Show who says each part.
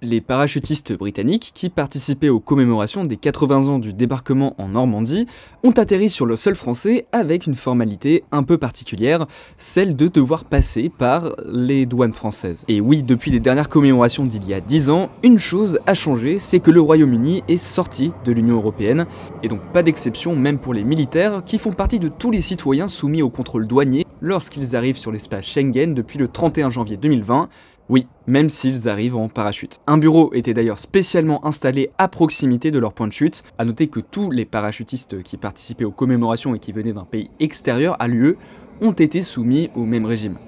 Speaker 1: Les parachutistes britanniques, qui participaient aux commémorations des 80 ans du débarquement en Normandie, ont atterri sur le sol français avec une formalité un peu particulière, celle de devoir passer par les douanes françaises. Et oui, depuis les dernières commémorations d'il y a 10 ans, une chose a changé, c'est que le Royaume-Uni est sorti de l'Union Européenne, et donc pas d'exception même pour les militaires, qui font partie de tous les citoyens soumis au contrôle douanier lorsqu'ils arrivent sur l'espace Schengen depuis le 31 janvier 2020, oui, même s'ils arrivent en parachute. Un bureau était d'ailleurs spécialement installé à proximité de leur point de chute. À noter que tous les parachutistes qui participaient aux commémorations et qui venaient d'un pays extérieur à l'UE ont été soumis au même régime.